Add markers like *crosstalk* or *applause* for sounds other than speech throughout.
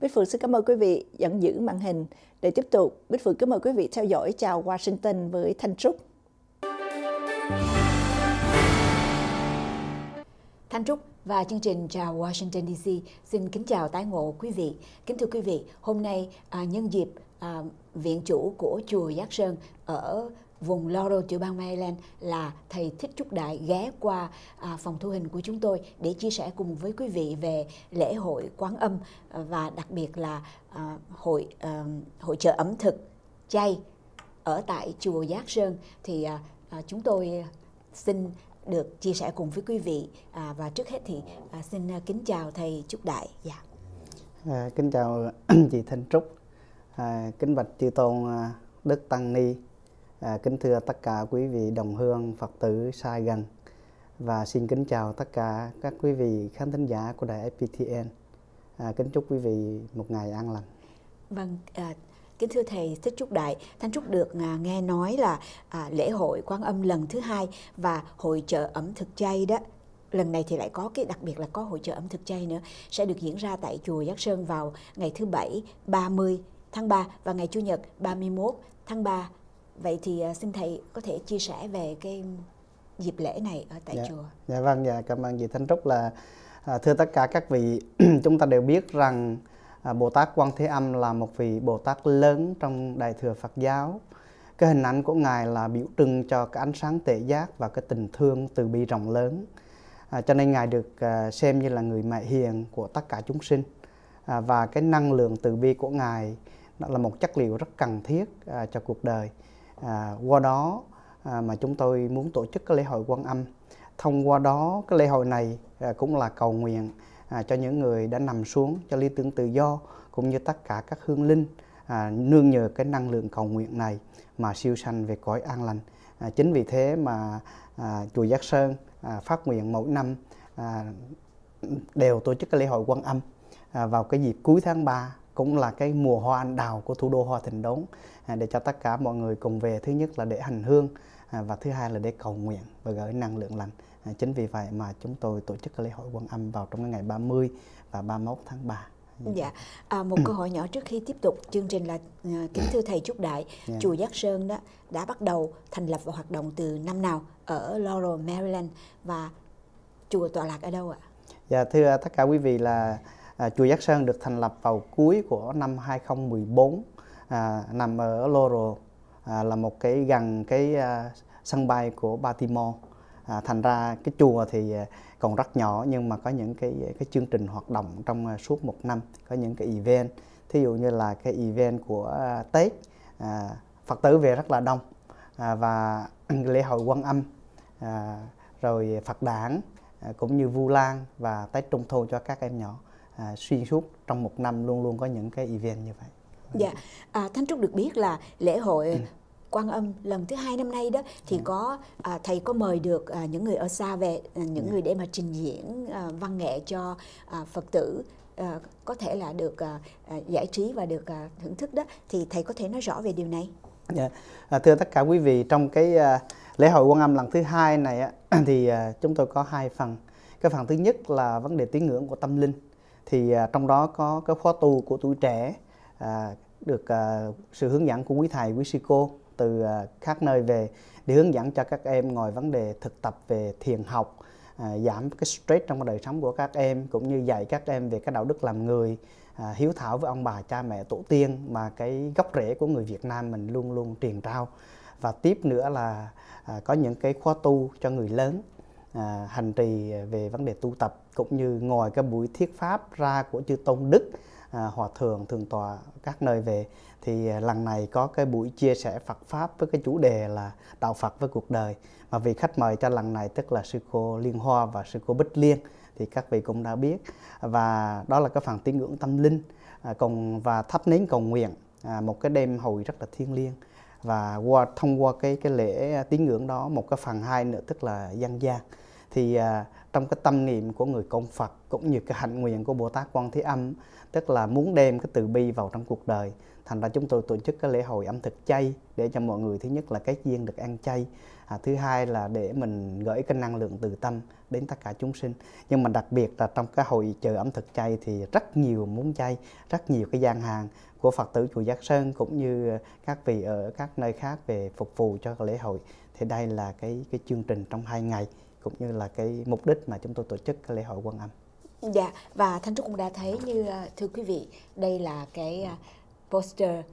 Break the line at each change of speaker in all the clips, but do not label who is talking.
Bích Phượng xin cảm ơn quý vị dẫn giữ màn hình. Để tiếp tục, Bích Phượng kính mời quý vị theo dõi Chào Washington
với Thanh Trúc. Thanh Trúc và chương trình Chào Washington DC xin kính chào tái ngộ quý vị. Kính thưa quý vị, hôm nay à, nhân dịp à, viện chủ của chùa Giác Sơn ở vùng Laurel tiểu bang Maryland là thầy Thích Trúc Đại ghé qua à, phòng thu hình của chúng tôi để chia sẻ cùng với quý vị về lễ hội quán âm à, và đặc biệt là à, hội à, hội trợ ẩm thực chay ở tại chùa Giác Sơn thì à, à, chúng tôi xin được chia sẻ cùng với quý vị à, và trước hết thì à, xin kính chào thầy Trúc Đại. Dạ.
À, kính chào *clears throat* chị Thanh Trúc, à, kính bạch chư tôn à, Đức Tăng Ni À, kính thưa tất cả quý vị đồng hương Phật tử xa gần và xin kính chào tất cả các quý vị khán thính giả của đài FPTN. À, kính chúc quý vị một ngày an lành.
Vâng, à, kính thưa thầy Thích Trúc Đại, Thanh Trúc được à, nghe nói là à, lễ hội Quan Âm lần thứ hai và hội trợ ẩm thực chay đó lần này thì lại có cái đặc biệt là có hội trợ ẩm thực chay nữa sẽ được diễn ra tại chùa Giác Sơn vào ngày thứ bảy 30 tháng 3 và ngày chủ nhật 31 tháng 3 Vậy thì à, xin thầy có thể chia sẻ về cái dịp lễ này ở tại dạ. chùa.
Dạ vâng, dạ cảm ơn vị Thanh Trúc là à, thưa tất cả các vị, *clears throat* chúng ta đều biết rằng à, Bồ Tát Quan Thế Âm là một vị Bồ Tát lớn trong Đại thừa Phật giáo. Cái hình ảnh của ngài là biểu trưng cho cái ánh sáng tệ giác và cái tình thương từ bi rộng lớn. À, cho nên ngài được à, xem như là người mẹ hiền của tất cả chúng sinh. À, và cái năng lượng từ bi của ngài đó là một chất liệu rất cần thiết à, cho cuộc đời à, qua đó à, mà chúng tôi muốn tổ chức cái lễ hội quan âm thông qua đó cái lễ hội này à, cũng là cầu nguyện à, cho những người đã nằm xuống cho lý tưởng tự do cũng như tất cả các hương linh à, nương nhờ cái năng lượng cầu nguyện này mà siêu sanh về cõi an lành à, chính vì thế mà à, chùa giác sơn à, phát nguyện mỗi năm à, đều tổ chức cái lễ hội quan âm à, vào cái dịp cuối tháng 3 cũng là cái mùa hoa anh đào của thủ đô Hoa Thịnh Đốn à, để cho tất cả mọi người cùng về thứ nhất là để hành hương à, và thứ hai là để cầu nguyện và gửi năng lượng lành. À, chính vì vậy mà chúng tôi tổ chức lễ hội Quan Âm vào trong cái ngày 30 và 31 tháng 3. Dạ.
dạ, à, một câu hỏi nhỏ trước khi tiếp tục chương trình là kính thưa thầy chúc Đại, yeah. Dạ. chùa Giác Sơn đó đã bắt đầu thành lập và hoạt động từ năm nào ở Laurel, Maryland và chùa tọa lạc ở đâu ạ?
Dạ thưa tất cả quý vị là à, chùa Giác Sơn được thành lập vào cuối của năm 2014 à, nằm ở Loro à, là một cái gần cái à, sân bay của Baltimore à, thành ra cái chùa thì à, còn rất nhỏ nhưng mà có những cái cái chương trình hoạt động trong à, suốt một năm có những cái event thí dụ như là cái event của à, Tết à, Phật tử về rất là đông à, và *clears throat* lễ hội quan âm à, rồi Phật đản cũng như Vu Lan và Tết Trung Thu cho các em nhỏ à, xuyên suốt trong một năm luôn luôn có những cái event như vậy.
Dạ, à, Thanh Trúc được biết là lễ hội ừ. Quan Âm lần thứ hai năm nay đó thì ừ. có à, thầy có mời được à, những người ở xa về à, những ừ. người để mà trình diễn à, văn nghệ cho à, Phật tử à, có thể là được à, à, giải trí và được à, thưởng thức đó thì thầy có thể nói rõ về điều này.
Dạ. À, thưa tất cả quý vị trong cái à, lễ hội Quan Âm lần thứ hai này á, *clears throat* thì à, chúng tôi có hai phần. Cái phần thứ nhất là vấn đề tín ngưỡng của tâm linh thì à, trong đó có cái khóa tu của tuổi trẻ à, được à, sự hướng dẫn của quý thầy quý sư cô từ các nơi về để hướng dẫn cho các em ngồi vấn đề thực tập về thiền học giảm cái stress trong đời sống của các em cũng như dạy các em về cái đạo đức làm người hiếu thảo với ông bà cha mẹ tổ tiên mà cái gốc rễ của người Việt Nam mình luôn luôn truyền trao và tiếp nữa là có những cái khóa tu cho người lớn À, hành trì về vấn đề tu tập cũng như ngồi cái buổi thuyết pháp ra của chư tôn đức à, hòa thượng thường tòa các nơi về thì à, lần này có cái buổi chia sẻ Phật pháp với cái chủ đề là đạo Phật với cuộc đời mà vị khách mời cho lần này tức là sư cô Liên Hoa và sư cô Bích Liên thì các vị cũng đã biết và đó là cái phần tín ngưỡng tâm linh à, còn và thắp nến cầu nguyện à, một cái đêm hội rất là thiêng liêng và qua thông qua cái cái lễ à, tín ngưỡng đó một cái phần hai nữa tức là dân gian thì à, trong cái tâm niệm của người công Phật cũng như cái hạnh nguyện của Bồ Tát Quan Thế Âm tức là muốn đem cái từ bi vào trong cuộc đời thành ra chúng tôi tổ chức cái lễ hội ẩm thực chay để cho mọi người thứ nhất là cái duyên được ăn chay à, thứ hai là để mình gửi cái năng lượng từ tâm đến tất cả chúng sinh nhưng mà đặc biệt là trong cái hội chợ ẩm thực chay thì rất nhiều muốn chay rất nhiều cái gian hàng của phật tử chùa giác sơn cũng như các vị ở các nơi khác về phục vụ cho lễ hội thì đây là cái cái chương trình trong hai ngày cũng như là cái mục đích mà chúng tôi tổ chức cái lễ hội quan âm
Dạ, và Thanh Trúc cũng đã thấy như ờ, thưa quý vị, đây là cái ờ, poster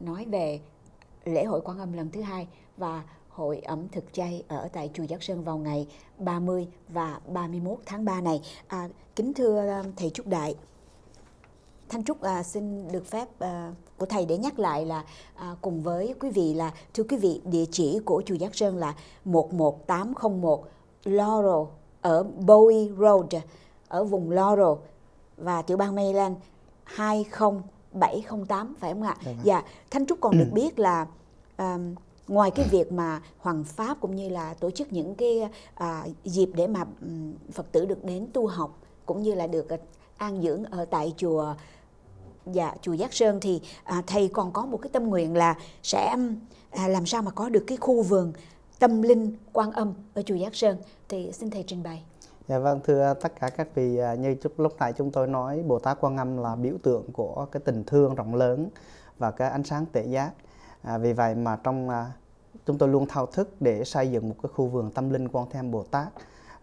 nói về lễ hội Quan Âm lần thứ hai và Hội ẩm thực chay ở tại Chùa Giác Sơn vào ngày 30 và 31 tháng 3 này. À, kính thưa à, Thầy Trúc Đại, Thanh Trúc à, xin được phép à, của Thầy để nhắc lại là à, cùng với quý vị là thưa quý vị địa chỉ của Chùa Giác Sơn là 11801 Laurel ở Bowie Road ở vùng Laurel và tiểu bang Maryland 20708 phải không ạ? Dạ, vâng. dạ, Thanh Trúc còn được *clears throat* biết là um, ngoài cái việc mà hoàng pháp cũng như là tổ chức những cái à, dịp để mà phật tử được đến tu học cũng như là được à, an dưỡng ở tại chùa dạ chùa giác sơn thì à, thầy còn có một cái tâm nguyện là sẽ à, làm sao mà có được cái khu vườn tâm linh quan âm ở chùa giác sơn thì xin thầy trình bày
Dạ vâng, thưa tất cả các vị, à, như chút lúc nãy chúng tôi nói Bồ Tát Quan Âm là biểu tượng của cái tình thương rộng lớn và cái ánh sáng tệ giác à, vì vậy mà trong à, chúng tôi luôn thao thức để xây dựng một cái khu vườn tâm linh quan thế bồ tát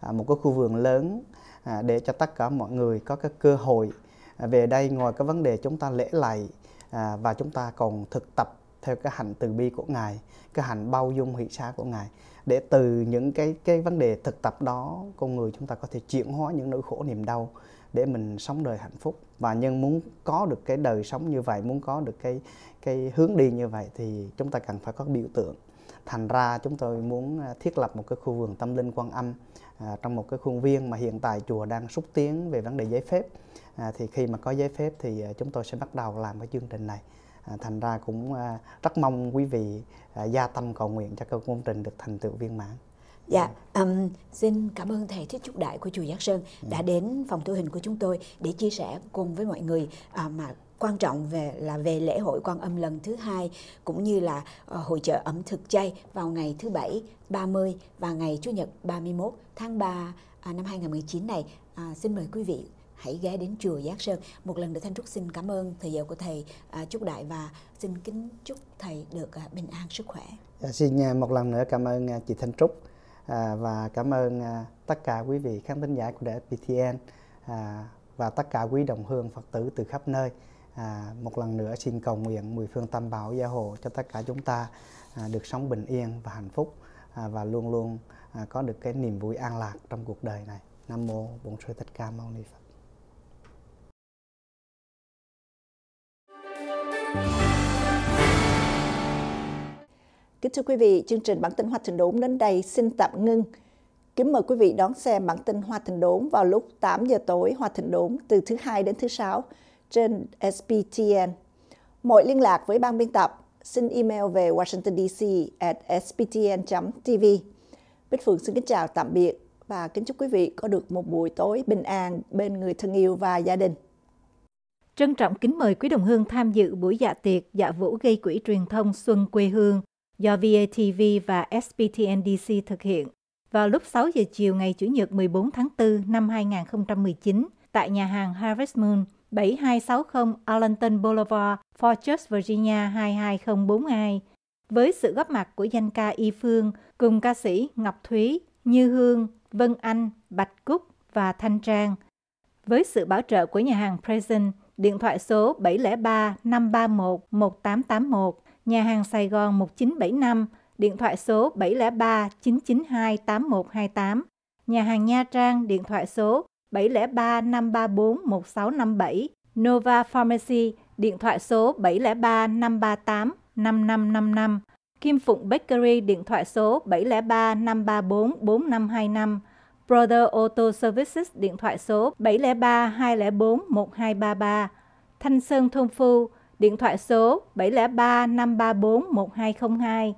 à, một cái khu vườn lớn à, để cho tất cả mọi người có cái cơ hội à, về đây ngồi cái vấn đề chúng ta lễ lạy à, và chúng ta còn thực tập theo cái hạnh từ bi của ngài cái hạnh bao dung hỷ xá của ngài để từ những cái cái vấn đề thực tập đó con người chúng ta có thể chuyển hóa những nỗi khổ niềm đau để mình sống đời hạnh phúc và nhân muốn có được cái đời sống như vậy muốn có được cái cái hướng đi như vậy thì chúng ta cần phải có biểu tượng thành ra chúng tôi muốn à, thiết lập một cái khu vườn tâm linh quan âm à, trong một cái khuôn viên mà hiện tại chùa đang xúc tiến về vấn đề giấy phép à, thì khi mà có giấy phép thì à, chúng tôi sẽ bắt đầu làm cái chương trình này à, thành ra cũng à, rất mong quý vị à, gia tâm cầu nguyện cho công trình được thành tựu viên mãn
Dạ, um, xin cảm ơn thầy Thích Trúc Đại của Chùa Giác Sơn ừ. đã đến phòng tu hình của chúng tôi để chia sẻ cùng với mọi người uh, mà quan trọng về là về lễ hội quan âm lần thứ hai cũng như là uh, hội chợ ẩm thực chay vào ngày thứ bảy 30 và ngày chủ nhật 31 tháng 3 uh, à, năm 2019 này. Uh, xin mời quý vị hãy ghé đến chùa Giác Sơn. Một lần nữa Thanh Trúc xin cảm ơn thời giờ của thầy à, Trúc Đại và xin kính chúc thầy được à, bình an sức khỏe.
Dạ, xin một lần nữa cảm ơn chị Thanh Trúc à, và cảm ơn à, tất cả quý vị khán thính giả của DSPTN à, và tất cả quý đồng hương Phật tử từ khắp nơi. À, một lần nữa xin cầu nguyện mười phương tam bảo gia hộ cho tất cả chúng ta à, được sống bình yên và hạnh phúc à, và luôn luôn à, có được cái niềm vui an lạc trong cuộc đời này. Nam mô Bổn Sư Thích Ca Mâu Ni Phật. Kính thưa quý vị, chương
trình bản tin Hoa Thịnh Đốn đến đây xin tạm ngưng. Kính mời quý vị đón xem bản tin Hoa Thịnh Đốn vào lúc 8 giờ tối Hoa Thịnh Đốn từ thứ hai đến thứ sáu trên sptn Mọi liên lạc với ban biên tập xin email về Washington DC at sbtn.tv. Bích Phượng xin kính chào tạm biệt và kính chúc quý vị có được một buổi tối bình an bên người thân yêu và gia đình. Trân trọng kính mời quý đồng hương tham dự buổi dạ tiệc dạ vũ gây quỹ truyền thông Xuân quê hương do VATV và SPTNDC thực hiện vào lúc 6 giờ chiều ngày Chủ nhật 14 tháng 4 năm 2019 tại nhà hàng Harvest Moon, 7260 Arlington Boulevard, Fort Virginia 22042 với sự góp mặt của danh ca Y Phương cùng ca sĩ Ngọc Thúy, Như Hương, Vân Anh, Bạch Cúc và Thanh Trang. Với sự bảo trợ của nhà hàng Present, điện thoại số 703 531 1881 nhà hàng Sài Gòn 1975, điện thoại số 703 992 8128, nhà hàng Nha Trang, điện thoại số 703 534 1657, Nova Pharmacy, điện thoại số 703 538 5555, Kim Phụng Bakery, điện thoại số 703 534 4525, Brother Auto Services, điện thoại số 703 204 1233, Thanh Sơn Thôn Phu, điện thoại số 703 534 1202.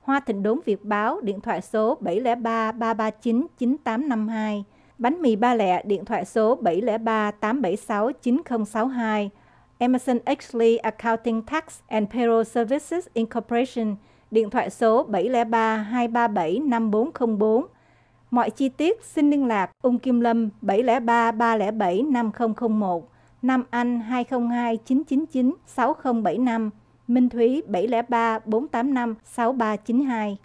Hoa Thịnh Đốn Việt Báo, điện thoại số 703 339 9852. Bánh mì Ba Lẹ, điện thoại số 703 876 9062. Emerson Exley Accounting Tax and Payroll Services Incorporation, điện thoại số 703 237 5404. Mọi chi tiết xin liên lạc Ung Kim Lâm 703 307 5001. Nam Anh 202 999 6075, Minh Thúy 703 485 6392.